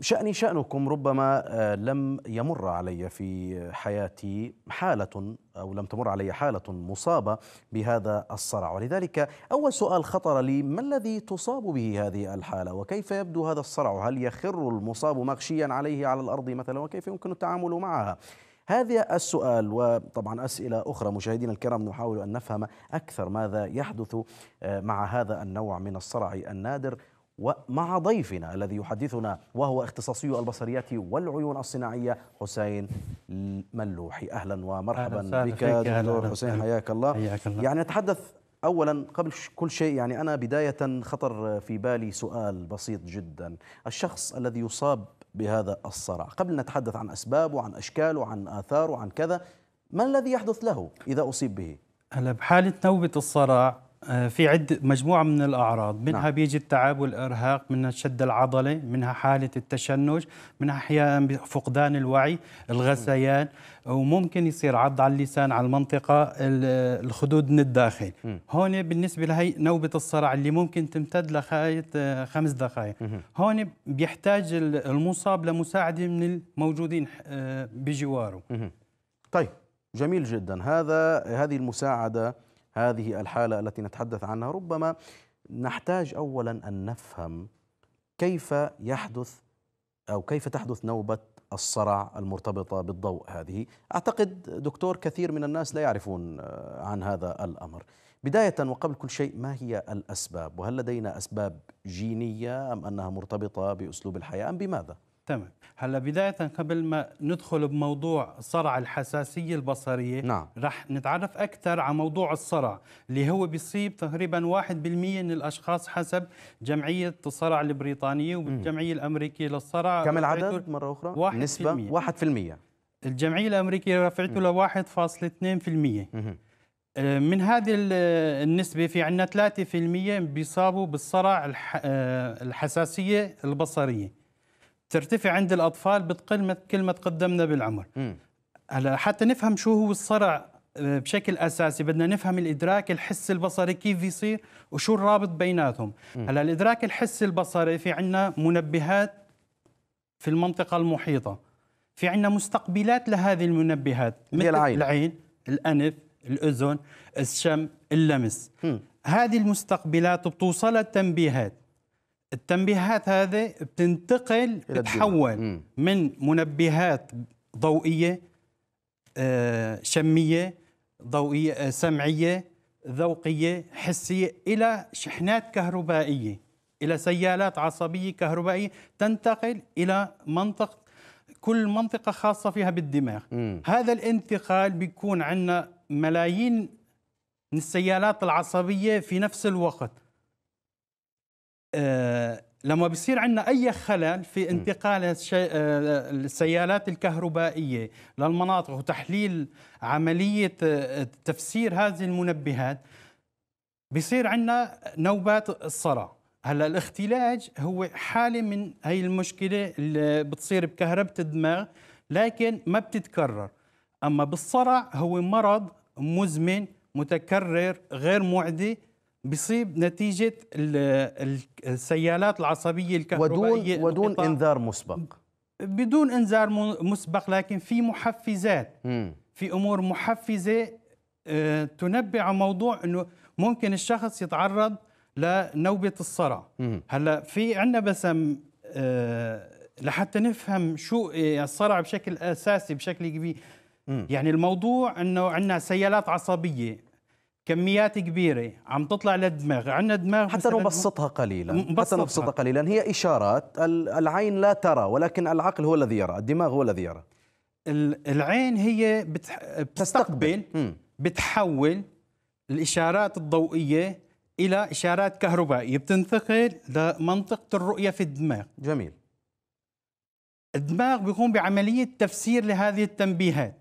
شأني شأنكم ربما آه، لم يمر علي في حياتي حالة أو لم تمر علي حالة مصابة بهذا الصرع ولذلك أول سؤال خطر لي ما الذي تصاب به هذه الحالة وكيف يبدو هذا الصرع هل يخر المصاب مغشيا عليه على الأرض مثلا وكيف يمكن التعامل معها هذا السؤال وطبعا أسئلة أخرى مشاهدينا الكرام نحاول أن نفهم أكثر ماذا يحدث آه، مع هذا النوع من الصرع النادر ومع ضيفنا الذي يحدثنا وهو اختصاصي البصريات والعيون الصناعية حسين ملوحي أهلا ومرحبا أهلا بك دكتور حسين حياك الله. حياك الله يعني نتحدث أولا قبل كل شيء يعني أنا بداية خطر في بالي سؤال بسيط جدا الشخص الذي يصاب بهذا الصرع قبل نتحدث عن أسباب وعن أشكال وعن آثار وعن كذا ما الذي يحدث له إذا أصيب به؟ هلا بحالة نوبة الصرع في عد مجموعة من الأعراض منها نعم. بيجي التعب والإرهاق منها الشد العضلي منها حالة التشنج منها أحيانا فقدان الوعي الغثيان وممكن يصير عض على اللسان على المنطقة الخدود من الداخل م. هون بالنسبة لهي نوبة الصرع اللي ممكن تمتد لخاية خمس دقائق هون بيحتاج المصاب لمساعدة من الموجودين آه، بجواره م. طيب جميل جدا هذا هذه المساعدة هذه الحالة التي نتحدث عنها ربما نحتاج أولا أن نفهم كيف يحدث أو كيف تحدث نوبة الصرع المرتبطة بالضوء هذه أعتقد دكتور كثير من الناس لا يعرفون آه، عن هذا الأمر بداية وقبل كل شيء ما هي الأسباب وهل لدينا أسباب جينية أم أنها مرتبطة بأسلوب الحياة أم بماذا؟ تمام هلا بداية قبل ما ندخل بموضوع صرع الحساسية البصرية نعم. رح نتعرف أكثر على موضوع الصرع اللي هو بيصيب تقريبا 1% من الأشخاص حسب جمعية الصرع البريطانية والجمعية الأمريكية للصرع كم العدد مرة أخرى؟ واحد نسبة 1% الجمعية الأمريكية رفعته في 1.2% آه، من هذه النسبة في عندنا 3% بيصابوا بالصرع آه، الحساسية البصرية ترتفع عند الاطفال بتقل كل ما تقدمنا بالعمر هلا حتى نفهم شو هو الصرع آه، بشكل اساسي بدنا نفهم الادراك الحسي البصري كيف يصير وشو الرابط بيناتهم هلا الادراك الحسي البصري في عندنا منبهات في المنطقه المحيطه في عندنا مستقبلات لهذه المنبهات مثل العين. العين الانف الاذن الشم اللمس م. هذه المستقبلات بتوصلها التنبيهات التنبيهات هذه بتنتقل بتحول من منبهات ضوئيه آه، شميه ضوئيه آه، سمعيه ذوقيه حسيه الى شحنات كهربائيه الى سيالات عصبيه كهربائيه تنتقل الى منطقه كل منطقه خاصه فيها بالدماغ م. هذا الانتقال بيكون عندنا ملايين من السيالات العصبيه في نفس الوقت لما بصير عندنا اي خلل في انتقال آه، السيالات الكهربائيه للمناطق وتحليل عمليه آه، تفسير هذه المنبهات بصير عندنا نوبات الصرع هلا الاختلاج هو حاله من هي المشكله اللي بتصير بكهربة الدماغ لكن ما بتتكرر اما بالصرع هو مرض مزمن متكرر غير معدي بيصيب نتيجة السيالات العصبية الكهربائية ودون, ودون إنذار مسبق بدون إنذار مسبق لكن في محفزات م. في أمور محفزة آه، تنبه على موضوع أنه ممكن الشخص يتعرض لنوبة الصرع هلا في عندنا بس آه، لحتى نفهم شو آه، الصرع بشكل أساسي بشكل كبير يعني الموضوع أنه عندنا سيالات عصبية كميات كبيره عم تطلع للدماغ عندنا دماغ حتى نبسطها قليلا مبسطها. حتى نبسطها قليلا هي اشارات العين لا ترى ولكن العقل هو الذي يرى الدماغ هو الذي يرى العين هي بتح... بتستقبل بتحول الاشارات الضوئيه الى اشارات كهربائيه بتنتقل لمنطقه الرؤيه في الدماغ جميل الدماغ بيقوم بعمليه تفسير لهذه التنبيهات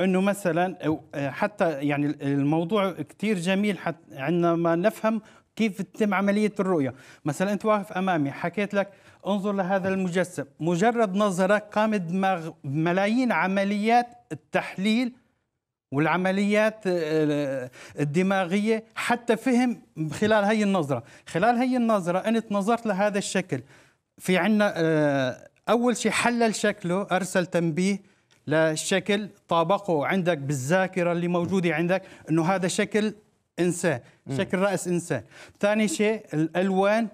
انه مثلا آه، حتى يعني الموضوع كثير جميل حتى عندما نفهم كيف تتم عمليه الرؤيه مثلا انت واقف امامي حكيت لك انظر لهذا المجسم مجرد نظرك قام دماغ ملايين عمليات التحليل والعمليات آه، الدماغيه حتى فهم خلال هي النظره خلال هي النظره انت نظرت لهذا الشكل في عندنا آه، اول شيء حلل شكله ارسل تنبيه لشكل طابقه عندك بالذاكره اللي موجوده عندك انه هذا شكل انسان شكل راس انسان ثاني شيء الالوان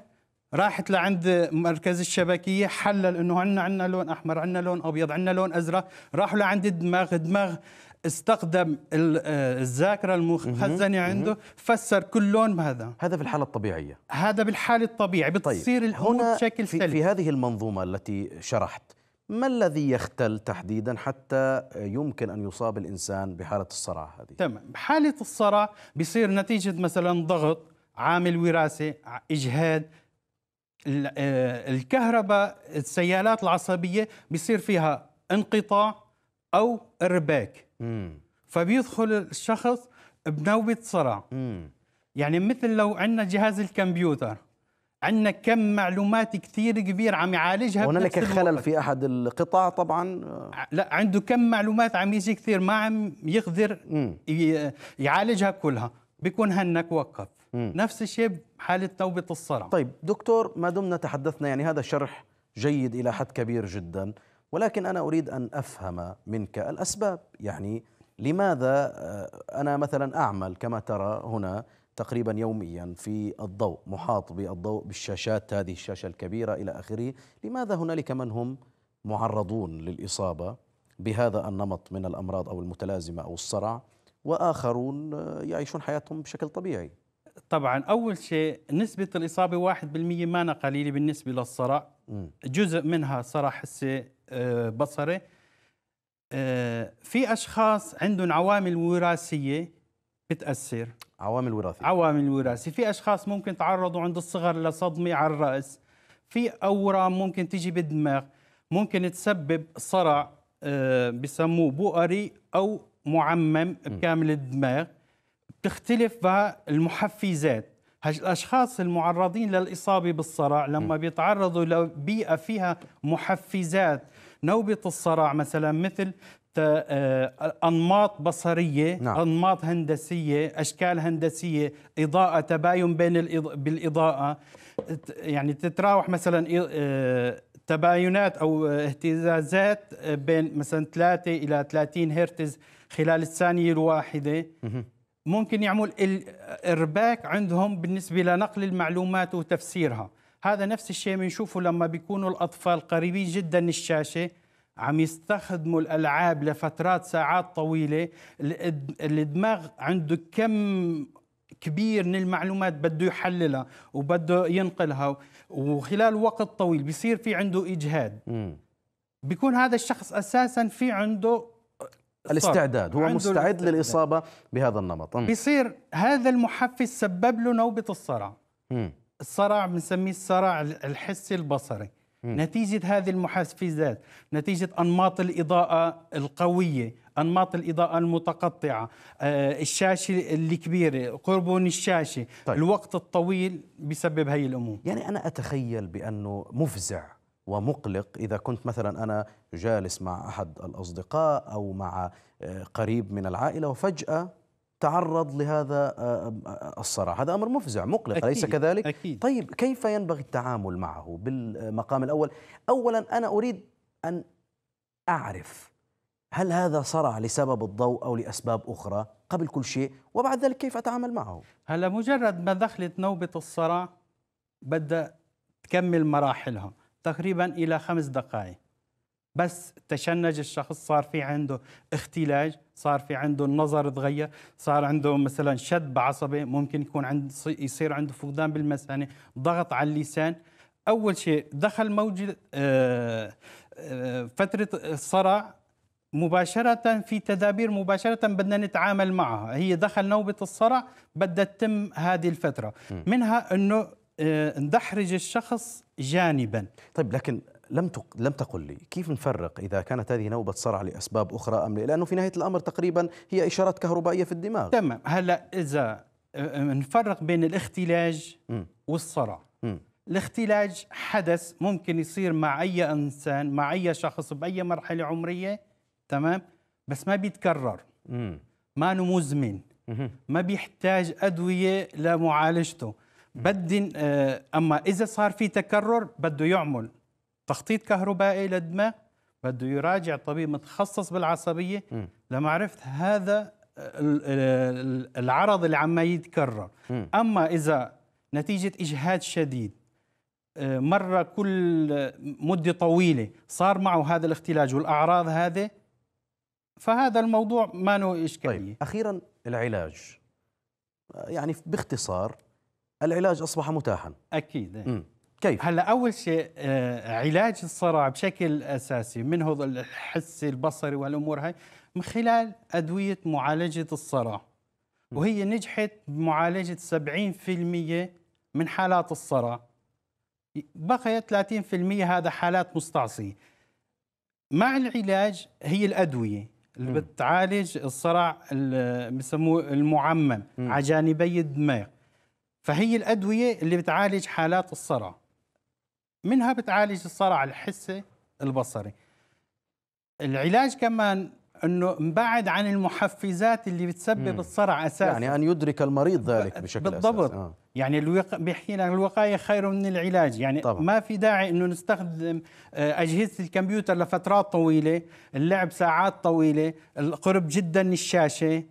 راحت لعند مركز الشبكيه حلل انه عندنا عندنا لون احمر عندنا لون ابيض عندنا لون ازرق راحوا لعند الدماغ دماغ استخدم آه، الذاكره المخزنه عنده فسر كل لون بهذا هذا في الحاله الطبيعيه هذا بالحاله الطبيعيه طيب، بتصير طيب. الامور بشكل في, في هذه المنظومه التي شرحت ما الذي يختل تحديدا حتى يمكن ان يصاب الانسان بحاله الصرع هذه؟ تمام، حاله الصرع بصير نتيجه مثلا ضغط، عامل وراثي، اجهاد، آه، الكهرباء، السيالات العصبيه بصير فيها انقطاع او ارباك. مم. فبيدخل الشخص بنوبه صرع. مم. يعني مثل لو عندنا جهاز الكمبيوتر عندنا كم معلومات كثير كبير عم يعالجها هنالك خلل في احد القطاع طبعا لا عنده كم معلومات عم يجي كثير ما عم يقدر يعالجها كلها بيكون هنك وقف مم. نفس الشيء حاله نوبه الصرع طيب دكتور ما دمنا تحدثنا يعني هذا شرح جيد الى حد كبير جدا ولكن انا اريد ان افهم منك الاسباب يعني لماذا آه، انا مثلا اعمل كما ترى هنا تقريبا يوميا في الضوء محاط بالضوء بالشاشات هذه الشاشة الكبيرة إلى آخره لماذا هنالك من هم معرضون للإصابة بهذا النمط من الأمراض أو المتلازمة أو الصرع وآخرون آه، يعيشون حياتهم بشكل طبيعي طبعا أول شيء نسبة الإصابة 1% مانا قليلة بالنسبة للصرع جزء منها صرع حسي آه، بصري آه، في أشخاص عندهم عوامل وراثية بتاثر عوامل وراثيه عوامل وراثيه في اشخاص ممكن تعرضوا عند الصغر لصدمه على الراس في اورام ممكن تيجي بالدماغ ممكن تسبب صرع آه، بسموه بؤري او معمم بكامل الدماغ بتختلف المحفزات الاشخاص المعرضين للاصابه بالصرع لما بيتعرضوا لبيئه فيها محفزات نوبه الصرع مثلا مثل آه، أنماط بصرية نعم. أنماط هندسية أشكال هندسية إضاءة تباين بين الإض... بالإضاءة يعني تتراوح مثلا آه، تباينات أو اهتزازات آه، بين مثلا 3 إلى 30 هرتز خلال الثانية الواحدة ممكن يعمل إرباك عندهم بالنسبة لنقل المعلومات وتفسيرها هذا نفس الشيء بنشوفه لما بيكونوا الأطفال قريبين جدا الشاشة عم يستخدموا الالعاب لفترات ساعات طويله الدماغ عنده كم كبير من المعلومات بده يحللها وبده ينقلها وخلال وقت طويل بصير في عنده اجهاد بيكون هذا الشخص اساسا في عنده آه، الاستعداد هو مستعد الاستعداد. للاصابه بهذا النمط م. بيصير هذا المحفز سبب له نوبه الصرع م. الصرع بنسميه الصرع الحسي البصري نتيجة هذه المحفزات نتيجة أنماط الإضاءة القوية أنماط الإضاءة المتقطعة آه، الشاشة الكبيرة قربون الشاشة طيب. الوقت الطويل بسبب هاي الأمور يعني أنا أتخيل بأنه مفزع ومقلق إذا كنت مثلا أنا جالس مع أحد الأصدقاء أو مع آه، قريب من العائلة وفجأة تعرض لهذا آه، آه، آه، الصراع هذا أمر مفزع مقلق أكيد أليس كذلك؟ أكيد طيب كيف ينبغي التعامل معه بالمقام الأول أولا أنا أريد أن أعرف هل هذا صرع لسبب الضوء أو لأسباب أخرى قبل كل شيء وبعد ذلك كيف أتعامل معه هلا مجرد ما دخلت نوبة الصرع بدأ تكمل مراحلها تقريبا إلى خمس دقائق بس تشنج الشخص صار في عنده اختلاج صار في عنده النظر تغير صار عنده مثلا شد بعصبه ممكن يكون عند يصير عنده فقدان بالمثانه ضغط على اللسان اول شيء دخل موجة آه، آه، فتره الصرع مباشرة في تدابير مباشرة بدنا نتعامل معها هي دخل نوبة الصرع بدها تتم هذه الفترة منها أنه آه، ندحرج الشخص جانبا طيب لكن لم لم تقل لي كيف نفرق اذا كانت هذه نوبه صرع لاسباب اخرى ام لا لانه في نهايه الامر تقريبا هي اشارات كهربائيه في الدماغ تمام هلا اذا نفرق بين الاختلاج م. والصرع م. الاختلاج حدث ممكن يصير مع اي انسان مع اي شخص باي مرحله عمريه تمام بس ما بيتكرر ما انه مزمن ما بيحتاج ادويه لمعالجته بدي اما اذا صار في تكرر بده يعمل تخطيط كهربائي للدماغ بده يراجع طبيب متخصص بالعصبيه لمعرفه هذا العرض اللي عم يتكرر اما اذا نتيجه اجهاد شديد آه، مره كل مده طويله صار معه هذا الاختلاج والاعراض هذه فهذا الموضوع ما له اشكاليه طيب. اخيرا العلاج يعني باختصار العلاج اصبح متاحا اكيد إيه. مم. كيف؟ هلا اول شيء آه، علاج الصرع بشكل اساسي من هو الحسي البصري والامور هاي من خلال ادويه معالجه الصرع وهي نجحت بمعالجه 70% من حالات الصرع بقيت 30% هذا حالات مستعصيه مع العلاج هي الادويه اللي بتعالج الصرع بسموه المعمم على جانبي الدماغ فهي الادويه اللي بتعالج حالات الصرع منها بتعالج الصرع الحسي البصري العلاج كمان انه نبعد عن المحفزات اللي بتسبب مم. الصرع اساسا يعني ان يدرك المريض ذلك بشكل بالضبط أساس. آه. يعني الوق... بيحكي الوقايه خير من العلاج يعني طبعا. ما في داعي انه نستخدم آه، اجهزه الكمبيوتر لفترات طويله اللعب ساعات طويله القرب جدا من الشاشه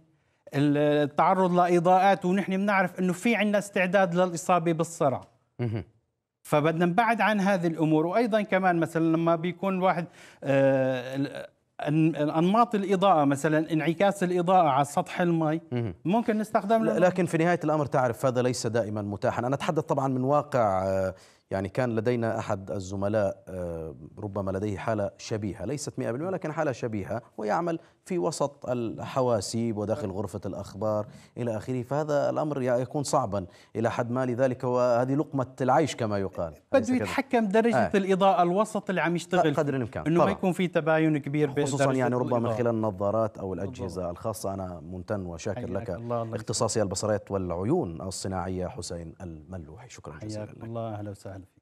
التعرض لاضاءات ونحن بنعرف انه في عندنا استعداد للاصابه بالصرع مم. فبدنا نبعد عن هذه الامور وايضا كمان مثلا لما بيكون الواحد آه، انماط الاضاءه مثلا انعكاس الاضاءه على سطح المي ممكن نستخدم لكن في نهايه الامر تعرف هذا ليس دائما متاحا انا اتحدث طبعا من واقع آه، يعني كان لدينا احد الزملاء آه، ربما لديه حاله شبيهه ليست 100% لكن حاله شبيهه ويعمل في وسط الحواسيب وداخل غرفة الأخبار إلى آخره فهذا الأمر يكون صعبا إلى حد ما لذلك وهذه لقمة العيش كما يقال بده يتحكم درجة آه. الإضاءة الوسط اللي عم يشتغل قدر الإمكان أنه ما يكون في تباين كبير خصوصا يعني ربما من خلال النظارات أو الأجهزة بالضبط. الخاصة أنا ممتن وشاكر لك الله اختصاصي البصريات والعيون الصناعية حسين الملوحي شكرا جزيلا لك الله أهلا وسهلا